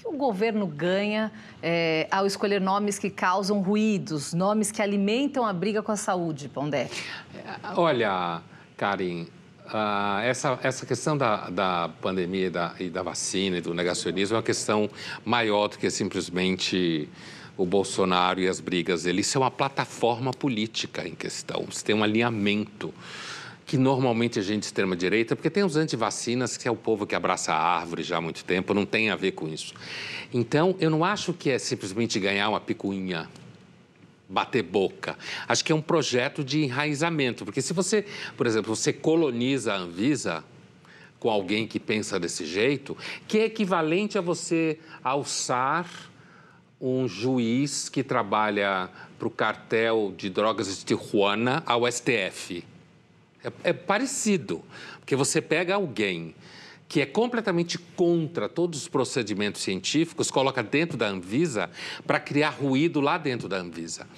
que o governo ganha é, ao escolher nomes que causam ruídos, nomes que alimentam a briga com a saúde, Pondé? Eh, olha, Karim, ah, essa, essa questão da, da pandemia e da, e da vacina e do negacionismo é uma questão maior do que simplesmente o Bolsonaro e as brigas dele. Isso é uma plataforma política em questão, você tem um alinhamento que normalmente a gente de extrema-direita, porque tem os antivacinas, que é o povo que abraça a árvore já há muito tempo, não tem a ver com isso. Então, eu não acho que é simplesmente ganhar uma picuinha bater boca. Acho que é um projeto de enraizamento, porque se você, por exemplo, você coloniza a Anvisa com alguém que pensa desse jeito, que é equivalente a você alçar um juiz que trabalha para o cartel de drogas de Tijuana ao STF. É, é parecido, porque você pega alguém que é completamente contra todos os procedimentos científicos, coloca dentro da Anvisa para criar ruído lá dentro da Anvisa.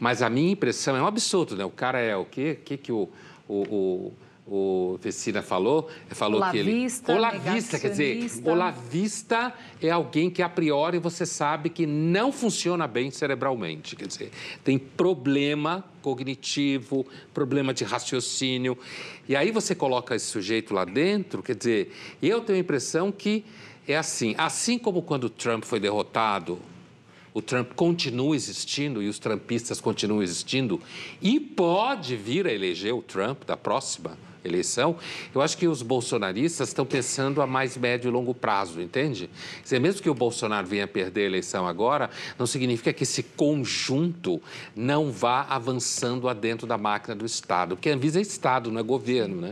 Mas a minha impressão é um absurdo, né? O cara é o quê? O que, que o, o, o o Vecina falou, é, falou olavista, que ele... Olavista, quer dizer, olavista é alguém que a priori você sabe que não funciona bem cerebralmente, quer dizer, tem problema cognitivo, problema de raciocínio. E aí você coloca esse sujeito lá dentro, quer dizer, eu tenho a impressão que é assim, assim como quando Trump foi derrotado o Trump continua existindo e os trumpistas continuam existindo e pode vir a eleger o Trump da próxima eleição, eu acho que os bolsonaristas estão pensando a mais médio e longo prazo, entende? Quer dizer, mesmo que o Bolsonaro venha perder a eleição agora, não significa que esse conjunto não vá avançando adentro da máquina do Estado, porque a Anvisa é Estado, não é governo, né?